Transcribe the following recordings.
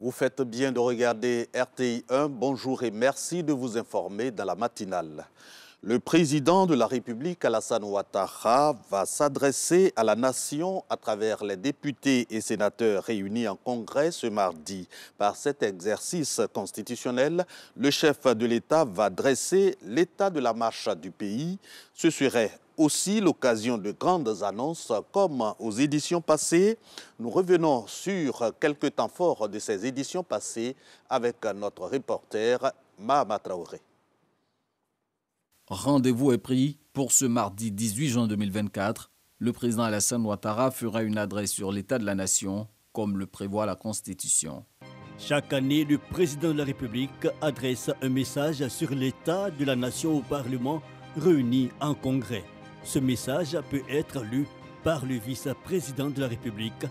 Vous faites bien de regarder RTI 1. Bonjour et merci de vous informer dans la matinale. Le président de la République, Alassane Ouattara, va s'adresser à la nation à travers les députés et sénateurs réunis en congrès ce mardi. Par cet exercice constitutionnel, le chef de l'État va dresser l'état de la marche du pays. Ce serait aussi l'occasion de grandes annonces comme aux éditions passées. Nous revenons sur quelques temps forts de ces éditions passées avec notre reporter Mahama Traoré. Rendez-vous est pris pour ce mardi 18 juin 2024. Le président Alassane Ouattara fera une adresse sur l'état de la nation, comme le prévoit la Constitution. Chaque année, le président de la République adresse un message sur l'état de la nation au Parlement réuni en Congrès. Ce message peut être lu par le vice-président de la République.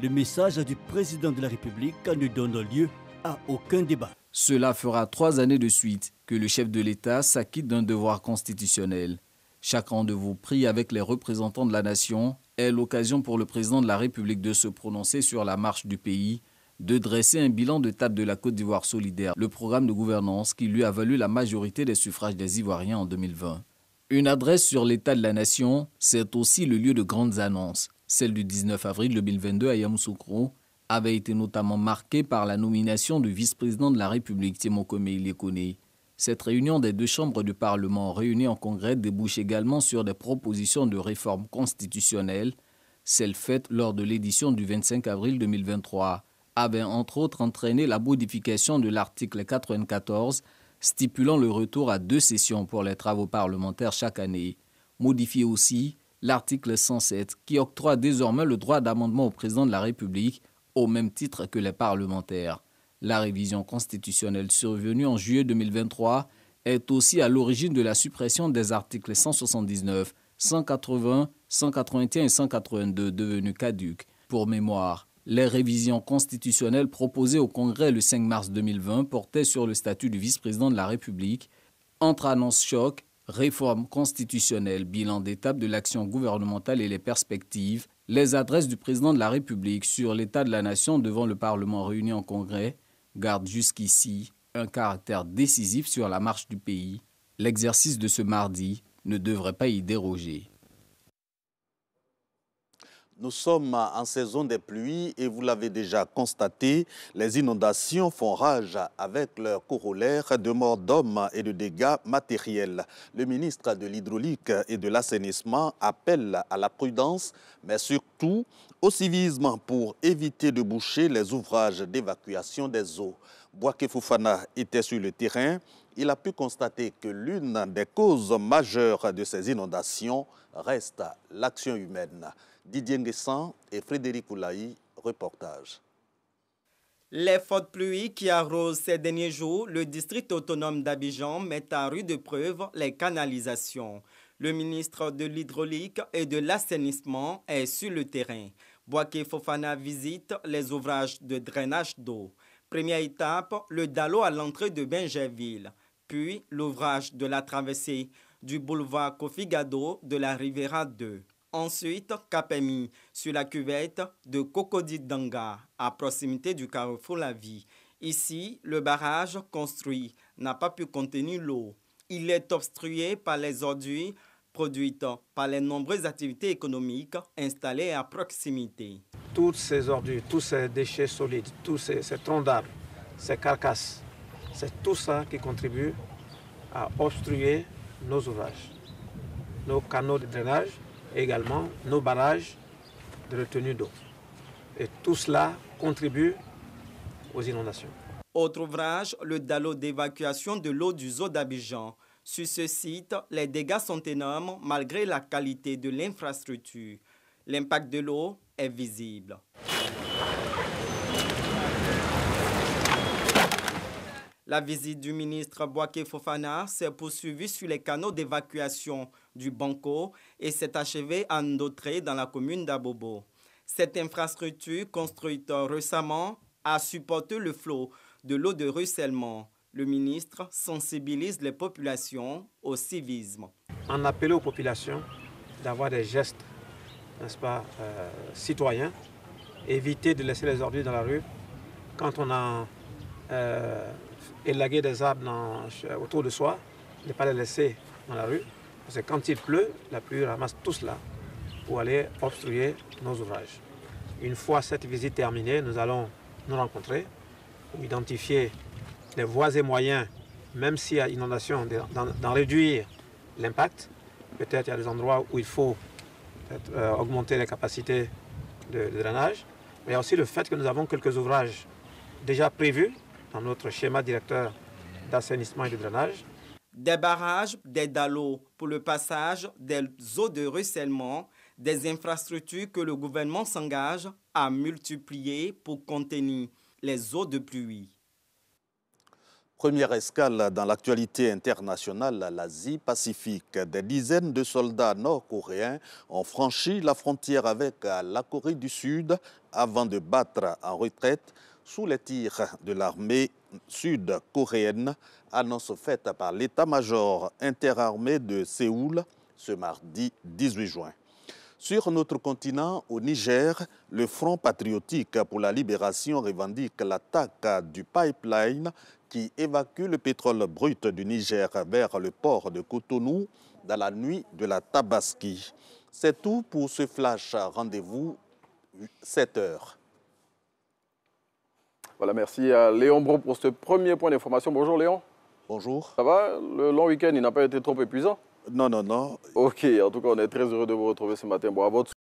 Le message du président de la République ne donne lieu à aucun débat. Cela fera trois années de suite que le chef de l'État s'acquitte d'un devoir constitutionnel. Chaque rendez-vous pris avec les représentants de la nation est l'occasion pour le président de la République de se prononcer sur la marche du pays, de dresser un bilan de table de la Côte d'Ivoire solidaire, le programme de gouvernance qui lui a valu la majorité des suffrages des Ivoiriens en 2020. Une adresse sur l'état de la nation, c'est aussi le lieu de grandes annonces. Celle du 19 avril 2022 à Yamoussoukro, avait été notamment marquée par la nomination du vice-président de la République, Timon Komei connaît. Cette réunion des deux chambres du Parlement réunies en congrès débouche également sur des propositions de réforme constitutionnelle, Celle faite lors de l'édition du 25 avril 2023 avait entre autres entraîné la modification de l'article 94 stipulant le retour à deux sessions pour les travaux parlementaires chaque année. Modifié aussi l'article 107 qui octroie désormais le droit d'amendement au président de la République au même titre que les parlementaires. La révision constitutionnelle survenue en juillet 2023 est aussi à l'origine de la suppression des articles 179, 180, 181 et 182 devenus caducs. Pour mémoire, les révisions constitutionnelles proposées au Congrès le 5 mars 2020 portaient sur le statut du vice-président de la République, entre annonce choc, réforme constitutionnelle, bilan d'étape de l'action gouvernementale et les perspectives, les adresses du président de la République sur l'état de la nation devant le Parlement réuni en Congrès gardent jusqu'ici un caractère décisif sur la marche du pays. L'exercice de ce mardi ne devrait pas y déroger. Nous sommes en saison des pluies et vous l'avez déjà constaté, les inondations font rage avec leur corollaire de morts d'hommes et de dégâts matériels. Le ministre de l'Hydraulique et de l'Assainissement appelle à la prudence, mais surtout au civisme pour éviter de boucher les ouvrages d'évacuation des eaux. Boaké Foufana était sur le terrain. Il a pu constater que l'une des causes majeures de ces inondations reste l'action humaine. Didier Nguessan et Frédéric Oulaï, reportage. Les fortes pluies qui arrosent ces derniers jours le district autonome d'Abidjan met à rude preuve les canalisations. Le ministre de l'Hydraulique et de l'Assainissement est sur le terrain. Boaké Fofana visite les ouvrages de drainage d'eau. Première étape, le Dalo à l'entrée de Benjerville, puis l'ouvrage de la traversée du boulevard Kofigado de la Riviera 2. Ensuite, Kapemi, sur la cuvette de Danga, à proximité du carrefour La Vie. Ici, le barrage construit n'a pas pu contenir l'eau. Il est obstrué par les ordures produites par les nombreuses activités économiques installées à proximité. Toutes ces ordures, tous ces déchets solides, tous ces, ces troncs d'arbres, ces carcasses, c'est tout ça qui contribue à obstruer nos ouvrages, nos canaux de drainage également nos barrages de retenue d'eau. Et tout cela contribue aux inondations. Autre ouvrage, le Dalo d'évacuation de l'eau du zoo d'Abidjan. Sur ce site, les dégâts sont énormes malgré la qualité de l'infrastructure. L'impact de l'eau est visible. La visite du ministre Boaké Fofana s'est poursuivie sur les canaux d'évacuation du Banco et s'est achevée en Ndotré dans la commune d'Abobo. Cette infrastructure construite récemment a supporté le flot de l'eau de ruissellement. Le ministre sensibilise les populations au civisme. En appelant aux populations d'avoir des gestes, n'est-ce pas, euh, citoyens, éviter de laisser les ordures dans la rue. Quand on a euh, élaguer des arbres autour de soi, ne pas les laisser dans la rue. Parce que quand il pleut, la pluie ramasse tout cela pour aller obstruer nos ouvrages. Une fois cette visite terminée, nous allons nous rencontrer pour identifier les voies et moyens, même s'il y a inondation, d'en réduire l'impact. Peut-être il y a des endroits où il faut euh, augmenter les capacités de, de drainage. Mais il y a aussi le fait que nous avons quelques ouvrages déjà prévus dans notre schéma directeur d'assainissement et de drainage. Des barrages, des dallos pour le passage des eaux de ruissellement, des infrastructures que le gouvernement s'engage à multiplier pour contenir les eaux de pluie. Première escale dans l'actualité internationale, l'Asie-Pacifique. Des dizaines de soldats nord-coréens ont franchi la frontière avec la Corée du Sud avant de battre en retraite sous les tirs de l'armée sud-coréenne, annonce faite par l'état-major interarmé de Séoul ce mardi 18 juin. Sur notre continent, au Niger, le Front patriotique pour la libération revendique l'attaque du pipeline qui évacue le pétrole brut du Niger vers le port de Cotonou dans la nuit de la Tabaski. C'est tout pour ce flash. Rendez-vous 7 heures. Voilà, merci à Léon Bro pour ce premier point d'information. Bonjour Léon. Bonjour. Ça va Le long week-end, il n'a pas été trop épuisant Non, non, non. Ok, en tout cas, on est très heureux de vous retrouver ce matin. Bon, à votre